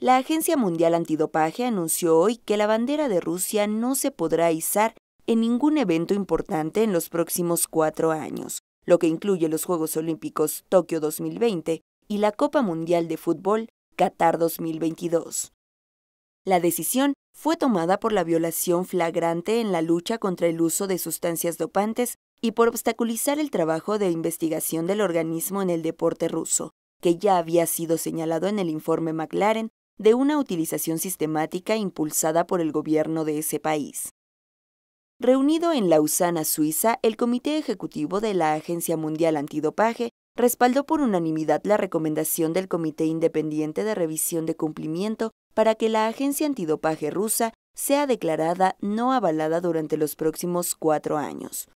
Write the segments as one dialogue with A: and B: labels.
A: La Agencia Mundial Antidopaje anunció hoy que la bandera de Rusia no se podrá izar en ningún evento importante en los próximos cuatro años, lo que incluye los Juegos Olímpicos Tokio 2020 y la Copa Mundial de Fútbol Qatar 2022. La decisión fue tomada por la violación flagrante en la lucha contra el uso de sustancias dopantes y por obstaculizar el trabajo de investigación del organismo en el deporte ruso, que ya había sido señalado en el informe McLaren de una utilización sistemática impulsada por el gobierno de ese país. Reunido en Lausana, Suiza, el Comité Ejecutivo de la Agencia Mundial Antidopaje respaldó por unanimidad la recomendación del Comité Independiente de Revisión de Cumplimiento para que la Agencia Antidopaje rusa sea declarada no avalada durante los próximos cuatro años.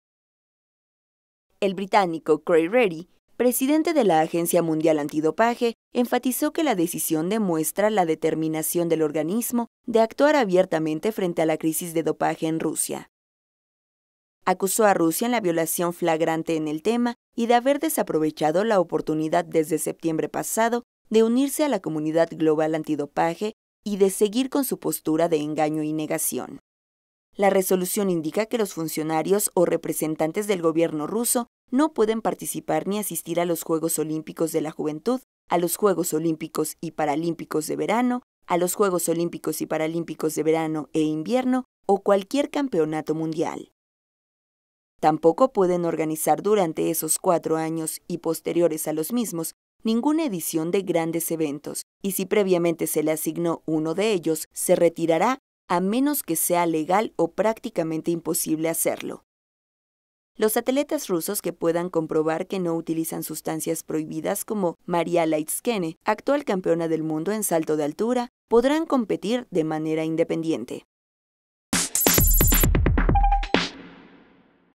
A: El británico Craig Reddy presidente de la Agencia Mundial Antidopaje, enfatizó que la decisión demuestra la determinación del organismo de actuar abiertamente frente a la crisis de dopaje en Rusia. Acusó a Rusia en la violación flagrante en el tema y de haber desaprovechado la oportunidad desde septiembre pasado de unirse a la comunidad global antidopaje y de seguir con su postura de engaño y negación. La resolución indica que los funcionarios o representantes del gobierno ruso no pueden participar ni asistir a los Juegos Olímpicos de la Juventud, a los Juegos Olímpicos y Paralímpicos de Verano, a los Juegos Olímpicos y Paralímpicos de Verano e Invierno o cualquier campeonato mundial. Tampoco pueden organizar durante esos cuatro años y posteriores a los mismos ninguna edición de grandes eventos, y si previamente se le asignó uno de ellos, se retirará a menos que sea legal o prácticamente imposible hacerlo. Los atletas rusos que puedan comprobar que no utilizan sustancias prohibidas como María Leitzkene, actual campeona del mundo en salto de altura, podrán competir de manera independiente.